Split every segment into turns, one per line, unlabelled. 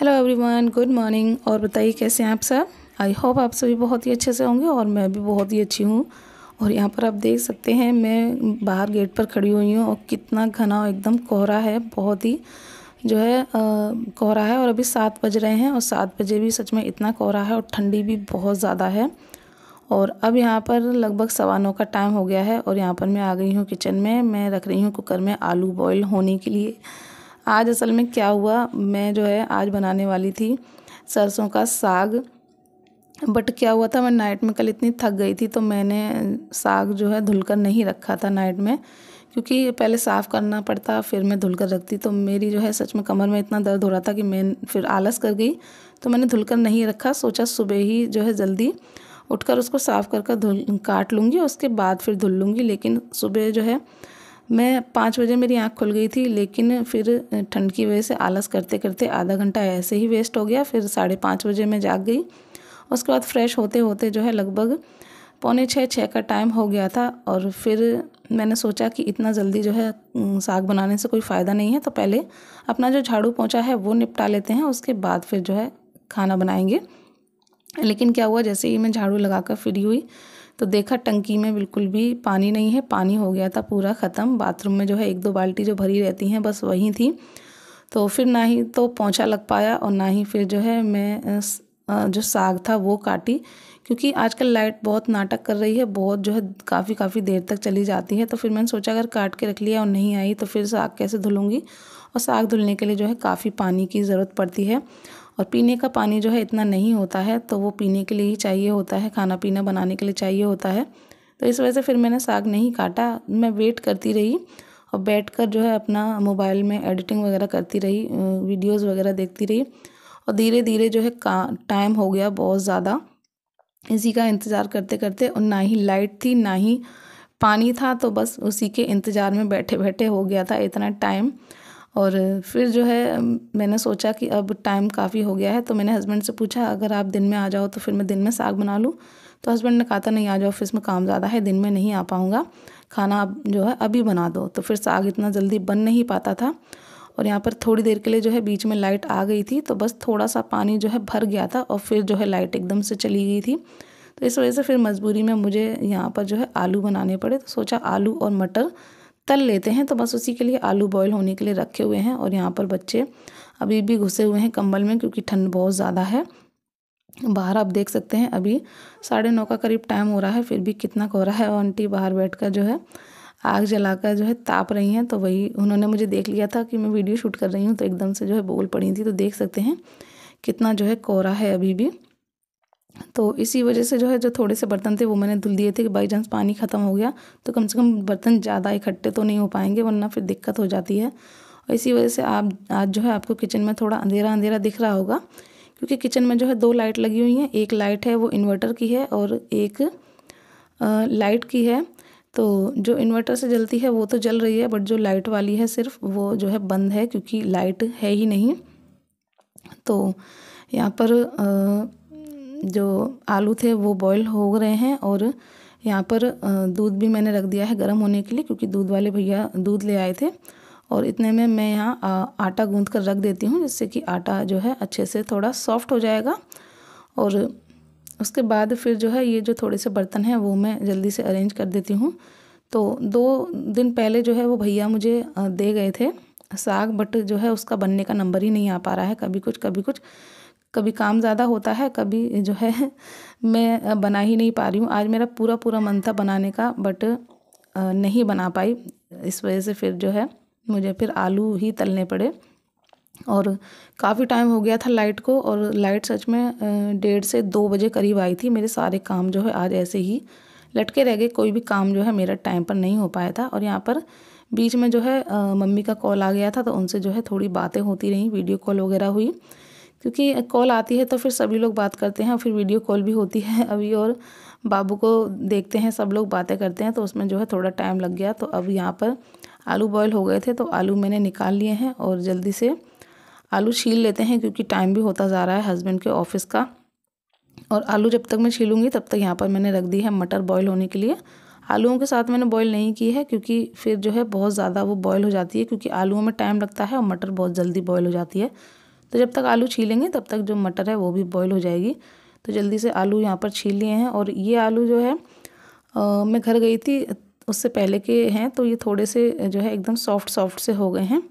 hello everyone good morning और बताइए कैसे हैं आप सब आई होप आप सभी बहुत ही अच्छे से होंगे और मैं भी बहुत ही अच्छी हूँ और यहाँ पर आप देख सकते हैं मैं बाहर गेट पर खड़ी हुई हूँ और कितना घना एकदम कोहरा है बहुत ही जो है कोहरा है और अभी सात बज रहे हैं और सात बजे भी सच में इतना कोहरा है और ठंडी भी बहुत ज़्यादा है और अब यहाँ पर लगभग सवा नौ का टाइम हो गया है और यहाँ पर मैं आ गई हूँ किचन में मैं रख रही हूँ कुकर में आलू बॉयल होने के लिए आज असल में क्या हुआ मैं जो है आज बनाने वाली थी सरसों का साग बट क्या हुआ था मैं नाइट में कल इतनी थक गई थी तो मैंने साग जो है धुलकर नहीं रखा था नाइट में क्योंकि पहले साफ़ करना पड़ता फिर मैं धुलकर रखती तो मेरी जो है सच में कमर में इतना दर्द हो रहा था कि मैं फिर आलस कर गई तो मैंने धुलकर नहीं रखा सोचा सुबह ही जो है जल्दी उठकर उसको साफ़ कर कर धुल काट लूँगी उसके बाद फिर धुल लूँगी लेकिन सुबह जो है मैं पाँच बजे मेरी आँख खुल गई थी लेकिन फिर ठंड की वजह से आलस करते करते आधा घंटा ऐसे ही वेस्ट हो गया फिर साढ़े पाँच बजे मैं जाग गई उसके बाद फ्रेश होते होते जो है लगभग पौने छः छः का टाइम हो गया था और फिर मैंने सोचा कि इतना जल्दी जो है साग बनाने से कोई फ़ायदा नहीं है तो पहले अपना जो झाड़ू पहुँचा है वो निपटा लेते हैं उसके बाद फिर जो है खाना बनाएंगे लेकिन क्या हुआ जैसे ही मैं झाड़ू लगाकर फ्री हुई तो देखा टंकी में बिल्कुल भी पानी नहीं है पानी हो गया था पूरा ख़त्म बाथरूम में जो है एक दो बाल्टी जो भरी रहती हैं बस वही थी तो फिर ना ही तो पहुँचा लग पाया और ना ही फिर जो है मैं जो साग था वो काटी क्योंकि आजकल लाइट बहुत नाटक कर रही है बहुत जो है काफ़ी काफ़ी देर तक चली जाती है तो फिर मैंने सोचा अगर काट के रख लिया और नहीं आई तो फिर साग कैसे धुलूँगी और साग धुलने के लिए जो है काफ़ी पानी की ज़रूरत पड़ती है और पीने का पानी जो है इतना नहीं होता है तो वो पीने के लिए ही चाहिए होता है खाना पीना बनाने के लिए चाहिए होता है तो इस वजह से फिर मैंने साग नहीं काटा मैं वेट करती रही और बैठकर जो है अपना मोबाइल में एडिटिंग वगैरह करती रही वीडियोस वगैरह देखती रही और धीरे धीरे जो है का टाइम हो गया बहुत ज़्यादा इसी का इंतज़ार करते करते और ना ही लाइट थी ना ही पानी था तो बस उसी के इंतज़ार में बैठे बैठे हो गया था इतना टाइम और फिर जो है मैंने सोचा कि अब टाइम काफ़ी हो गया है तो मैंने हस्बैंड से पूछा अगर आप दिन में आ जाओ तो फिर मैं दिन में साग बना लूँ तो हस्बैंड ने कहा था नहीं आ जाओ ऑफिस में काम ज़्यादा है दिन में नहीं आ पाऊँगा खाना आप जो है अभी बना दो तो फिर साग इतना जल्दी बन नहीं पाता था और यहाँ पर थोड़ी देर के लिए जो है बीच में लाइट आ गई थी तो बस थोड़ा सा पानी जो है भर गया था और फिर जो है लाइट एकदम से चली गई थी तो इस वजह से फिर मजबूरी में मुझे यहाँ पर जो है आलू बनाने पड़े तो सोचा आलू और मटर तल लेते हैं तो बस उसी के लिए आलू बॉयल होने के लिए रखे हुए हैं और यहाँ पर बच्चे अभी भी घुसे हुए हैं कंबल में क्योंकि ठंड बहुत ज़्यादा है बाहर आप देख सकते हैं अभी साढ़े नौ का करीब टाइम हो रहा है फिर भी कितना कोहरा है और आंटी बाहर बैठ कर जो है आग जलाकर जो है ताप रही हैं तो वही उन्होंने मुझे देख लिया था कि मैं वीडियो शूट कर रही हूँ तो एकदम से जो है बोल पड़ी थी तो देख सकते हैं कितना जो है कोहरा है अभी भी तो इसी वजह से जो है जो थोड़े से बर्तन थे वो मैंने धुल दिए थे कि बाई चांस पानी ख़त्म हो गया तो कम से कम बर्तन ज़्यादा इकट्ठे तो नहीं हो पाएंगे वरना फिर दिक्कत हो जाती है और इसी वजह से आप आज जो है आपको किचन में थोड़ा अंधेरा अंधेरा दिख रहा होगा क्योंकि किचन में जो है दो लाइट लगी हुई हैं एक लाइट है वो इन्वर्टर की है और एक लाइट की है तो जो इन्वर्टर से जलती है वो तो जल रही है बट जो लाइट वाली है सिर्फ वो जो है बंद है क्योंकि लाइट है ही नहीं तो यहाँ पर जो आलू थे वो बॉईल हो रहे हैं और यहाँ पर दूध भी मैंने रख दिया है गर्म होने के लिए क्योंकि दूध वाले भैया दूध ले आए थे और इतने में मैं यहाँ आटा गूँध कर रख देती हूँ जिससे कि आटा जो है अच्छे से थोड़ा सॉफ्ट हो जाएगा और उसके बाद फिर जो है ये जो थोड़े से बर्तन हैं वो मैं जल्दी से अरेंज कर देती हूँ तो दो दिन पहले जो है वो भैया मुझे दे गए थे साग बट जो है उसका बनने का नंबर ही नहीं आ पा रहा है कभी कुछ कभी कुछ कभी काम ज़्यादा होता है कभी जो है मैं बना ही नहीं पा रही हूँ आज मेरा पूरा पूरा मन था बनाने का बट नहीं बना पाई इस वजह से फिर जो है मुझे फिर आलू ही तलने पड़े और काफ़ी टाइम हो गया था लाइट को और लाइट सच में डेढ़ से दो बजे करीब आई थी मेरे सारे काम जो है आज ऐसे ही लटके रह गए कोई भी काम जो है मेरा टाइम पर नहीं हो पाया था और यहाँ पर बीच में जो है मम्मी का कॉल आ गया था तो उनसे जो है थोड़ी बातें होती रहीं वीडियो कॉल वगैरह हुई क्योंकि कॉल आती है तो फिर सभी लोग बात करते हैं और फिर वीडियो कॉल भी होती है अभी और बाबू को देखते हैं सब लोग बातें करते हैं तो उसमें जो है थोड़ा टाइम लग गया तो अब यहाँ पर आलू बॉयल हो गए थे तो आलू मैंने निकाल लिए हैं और जल्दी से आलू छील लेते हैं क्योंकि टाइम भी होता जा रहा है हस्बैंड के ऑफिस का और आलू जब तक मैं छीलूँगी तब तक यहाँ पर मैंने रख दी है मटर बॉयल होने के लिए आलूओं के साथ मैंने बॉयल नहीं की है क्योंकि फिर जो है बहुत ज़्यादा वो बॉयल हो जाती है क्योंकि आलूओं में टाइम लगता है और मटर बहुत जल्दी बॉयल हो जाती है तो जब तक आलू छीलेंगे तब तक जो मटर है वो भी बॉईल हो जाएगी तो जल्दी से आलू यहाँ पर छील लिए हैं और ये आलू जो है आ, मैं घर गई थी उससे पहले के हैं तो ये थोड़े से जो है एकदम सॉफ्ट सॉफ्ट से हो गए हैं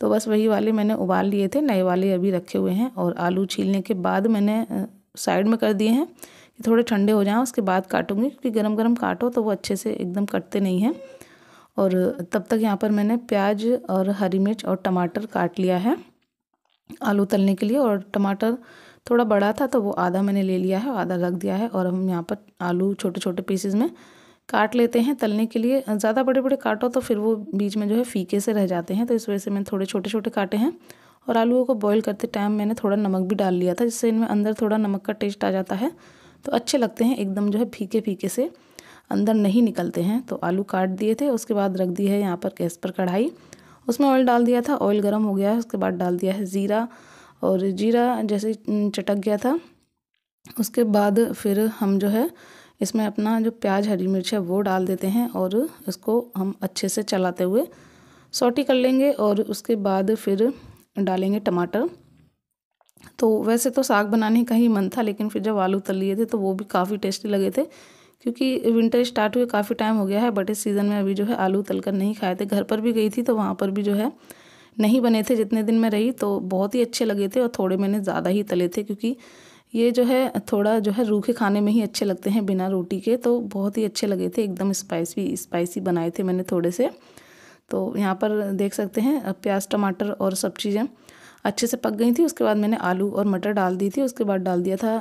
तो बस वही वाले मैंने उबाल लिए थे नए वाले अभी रखे हुए हैं और आलू छीलने के बाद मैंने साइड में कर दिए हैं कि थोड़े ठंडे हो जाएं उसके बाद काटूंगी क्योंकि गरम गरम काटो तो वो अच्छे से एकदम कटते नहीं हैं और तब तक यहाँ पर मैंने प्याज और हरी मिर्च और टमाटर काट लिया है आलू तलने के लिए और टमाटर थोड़ा बड़ा था तो वो आधा मैंने ले लिया है आधा रख दिया है और हम यहाँ पर आलू छोटे छोटे पीसेज में काट लेते हैं तलने के लिए ज़्यादा बड़े बड़े काटो तो फिर वो बीच में जो है फीके से रह जाते हैं तो इस वजह से मैंने थोड़े छोटे छोटे काटे हैं और आलूओं को बॉईल करते टाइम मैंने थोड़ा नमक भी डाल लिया था जिससे इनमें अंदर थोड़ा नमक का टेस्ट आ जाता है तो अच्छे लगते हैं एकदम जो है फीके फीके से अंदर नहीं निकलते हैं तो आलू काट दिए थे उसके बाद रख दी है यहाँ पर गैस पर कढ़ाई उसमें ऑयल डाल दिया था ऑयल गर्म हो गया है उसके बाद डाल दिया है ज़ीरा और जीरा जैसे चटक गया था उसके बाद फिर हम जो है इसमें अपना जो प्याज हरी मिर्च है वो डाल देते हैं और इसको हम अच्छे से चलाते हुए सोटी कर लेंगे और उसके बाद फिर डालेंगे टमाटर तो वैसे तो साग बनाने का ही मन था लेकिन फिर जब आलू तल लिए थे तो वो भी काफ़ी टेस्टी लगे थे क्योंकि विंटर स्टार्ट हुए काफ़ी टाइम हो गया है बट इस सीज़न में अभी जो है आलू तलकर नहीं खाए थे घर पर भी गई थी तो वहाँ पर भी जो है नहीं बने थे जितने दिन मैं रही तो बहुत ही अच्छे लगे थे और थोड़े मैंने ज़्यादा ही तले थे क्योंकि ये जो है थोड़ा जो है रूखे खाने में ही अच्छे लगते हैं बिना रोटी के तो बहुत ही अच्छे लगे थे एकदम स्पाइसी स्पाइसी बनाए थे मैंने थोड़े से तो यहाँ पर देख सकते हैं प्याज टमाटर और सब चीज़ें अच्छे से पक गई थी उसके बाद मैंने आलू और मटर डाल दी थी उसके बाद डाल दिया था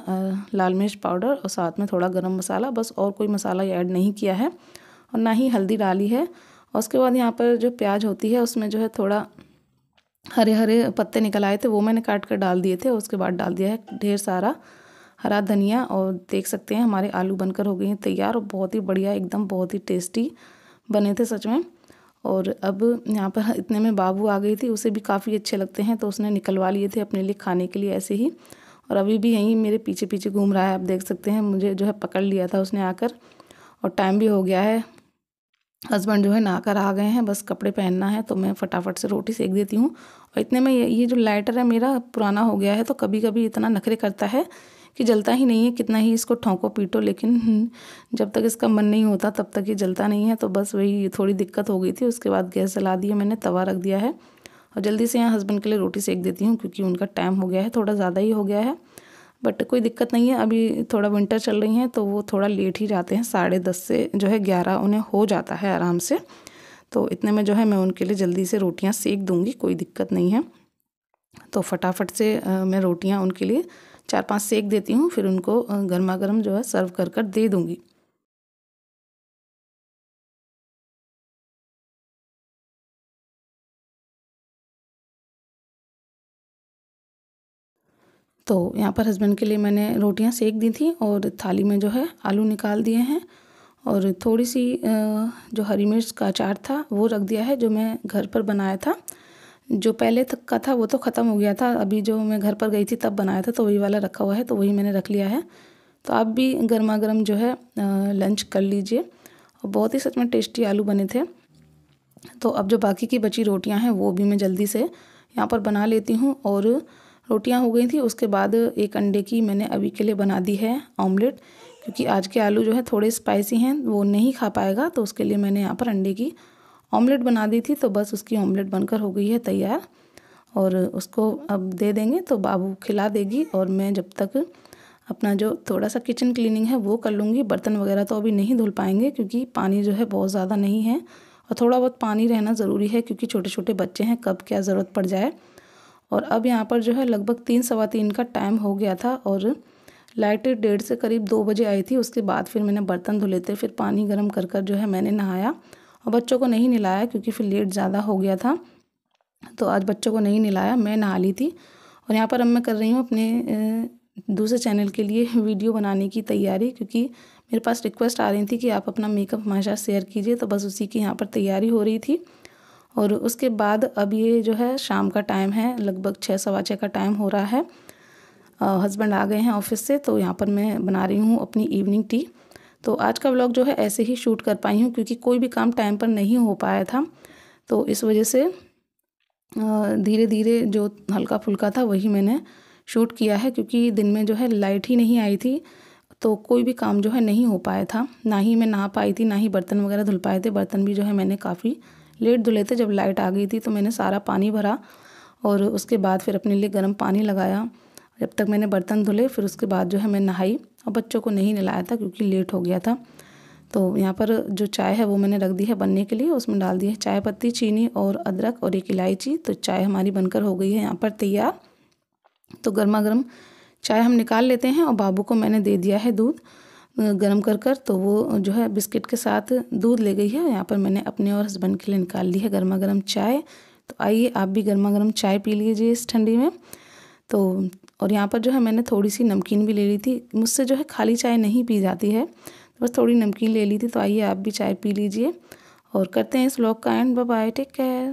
लाल मिर्च पाउडर और साथ में थोड़ा गर्म मसाला बस और कोई मसाला ऐड नहीं किया है और ना ही हल्दी डाली है और उसके बाद यहाँ पर जो प्याज होती है उसमें जो है थोड़ा हरे हरे पत्ते निकल आए थे वो मैंने काट कर डाल दिए थे और उसके बाद डाल दिया है ढेर सारा हरा धनिया और देख सकते हैं हमारे आलू बनकर हो गए हैं तैयार और बहुत ही बढ़िया एकदम बहुत ही टेस्टी बने थे सच में और अब यहाँ पर इतने में बाबू आ गई थी उसे भी काफ़ी अच्छे लगते हैं तो उसने निकलवा लिए थे अपने लिए खाने के लिए ऐसे ही और अभी भी यहीं मेरे पीछे पीछे घूम रहा है आप देख सकते हैं मुझे जो है पकड़ लिया था उसने आकर और टाइम भी हो गया है हस्बैंड जो है नहाकर आ गए हैं बस कपड़े पहनना है तो मैं फटाफट से रोटी सेक देती हूँ और इतने में ये, ये जो लाइटर है मेरा पुराना हो गया है तो कभी कभी इतना नखरे करता है कि जलता ही नहीं है कितना ही इसको ठोंको पीटो लेकिन जब तक इसका मन नहीं होता तब तक ये जलता नहीं है तो बस वही थोड़ी दिक्कत हो गई थी उसके बाद गैस जला दिया मैंने तवा रख दिया है और जल्दी से यहाँ हस्बैंड के लिए रोटी सेक देती हूँ क्योंकि उनका टाइम हो गया है थोड़ा ज़्यादा ही हो गया है बट कोई दिक्कत नहीं है अभी थोड़ा विंटर चल रही हैं तो वो थोड़ा लेट ही जाते हैं साढ़े दस से जो है ग्यारह उन्हें हो जाता है आराम से तो इतने में जो है मैं उनके लिए जल्दी से रोटियां सेक दूंगी कोई दिक्कत नहीं है तो फटाफट से मैं रोटियां उनके लिए चार पांच सेक देती हूँ फिर उनको गर्मा गर्म जो है सर्व कर कर दे दूँगी तो यहाँ पर हस्बैंड के लिए मैंने रोटियाँ सेक दी थी और थाली में जो है आलू निकाल दिए हैं और थोड़ी सी जो हरी मिर्च का अचार था वो रख दिया है जो मैं घर पर बनाया था जो पहले तक का था वो तो ख़त्म हो गया था अभी जो मैं घर पर गई थी तब बनाया था तो वही वाला रखा हुआ है तो वही मैंने रख लिया है तो आप भी गर्मा गर्म जो है लंच कर लीजिए बहुत ही सच में टेस्टी आलू बने थे तो अब जो बाकी की बची रोटियां हैं वो भी मैं जल्दी से यहाँ पर बना लेती हूँ और रोटियाँ हो गई थी उसके बाद एक अंडे की मैंने अभी के लिए बना दी है ऑमलेट क्योंकि आज के आलू जो है थोड़े स्पाइसी हैं वो नहीं खा पाएगा तो उसके लिए मैंने यहाँ पर अंडे की ऑमलेट बना दी थी तो बस उसकी ऑमलेट बनकर हो गई है तैयार और उसको अब दे देंगे तो बाबू खिला देगी और मैं जब तक अपना जो थोड़ा सा किचन क्लीनिंग है वो कर लूँगी बर्तन वगैरह तो अभी नहीं धुल पाएंगे क्योंकि पानी जो है बहुत ज़्यादा नहीं है और थोड़ा बहुत पानी रहना ज़रूरी है क्योंकि छोटे छोटे बच्चे हैं कब क्या ज़रूरत पड़ जाए और अब यहाँ पर जो है लगभग तीन सवा तीन का टाइम हो गया था और लाइट डेढ़ से करीब दो बजे आई थी उसके बाद फिर मैंने बर्तन धुले थे फिर पानी गर्म कर कर जो है मैंने नहाया और बच्चों को नहीं नहलाया क्योंकि फिर लेट ज़्यादा हो गया था तो आज बच्चों को नहीं नहलाया मैं नहा ली थी और यहाँ पर अब मैं कर रही हूँ अपने दूसरे चैनल के लिए वीडियो बनाने की तैयारी क्योंकि मेरे पास रिक्वेस्ट आ रही थी कि आप अपना मेकअप हमारे साथ शेयर कीजिए तो बस उसी की यहाँ पर तैयारी हो रही थी और उसके बाद अब ये जो है शाम का टाइम है लगभग छः सवा छः का टाइम हो रहा है हस्बैंड आ गए हैं ऑफिस से तो यहाँ पर मैं बना रही हूँ अपनी इवनिंग टी तो आज का व्लॉग जो है ऐसे ही शूट कर पाई हूँ क्योंकि कोई भी काम टाइम पर नहीं हो पाया था तो इस वजह से धीरे धीरे जो हल्का फुल्का था वही मैंने शूट किया है क्योंकि दिन में जो है लाइट ही नहीं आई थी तो कोई भी काम जो है नहीं हो पाया था ना ही मैं नहा पाई थी ना ही बर्तन वगैरह धुल पाए थे बर्तन भी जो है मैंने काफ़ी लेट धुले थे जब लाइट आ गई थी तो मैंने सारा पानी भरा और उसके बाद फिर अपने लिए गर्म पानी लगाया जब तक मैंने बर्तन धुले फिर उसके बाद जो है मैं नहाई और बच्चों को नहीं नहलाया था क्योंकि लेट हो गया था तो यहाँ पर जो चाय है वो मैंने रख दी है बनने के लिए उसमें डाल दी है चाय पत्ती चीनी और अदरक और एक इलायची तो चाय हमारी बनकर हो गई है यहाँ पर तैयार तो गर्मा गर्म चाय हम निकाल लेते हैं और बाबू को मैंने दे दिया है दूध गर्म कर कर तो वो जो है बिस्किट के साथ दूध ले गई है यहाँ पर मैंने अपने और हस्बैंड के लिए निकाल ली है गर्मा गर्म चाय तो आइए आप भी गर्मा गर्म चाय पी लीजिए इस ठंडी में तो और यहाँ पर जो है मैंने थोड़ी सी नमकीन भी ले ली थी मुझसे जो है खाली चाय नहीं पी जाती है तो बस थोड़ी नमकीन ले ली थी तो आइए आप भी चाय पी लीजिए और करते हैं इस ब्लॉग का एंड बाय टेक केयर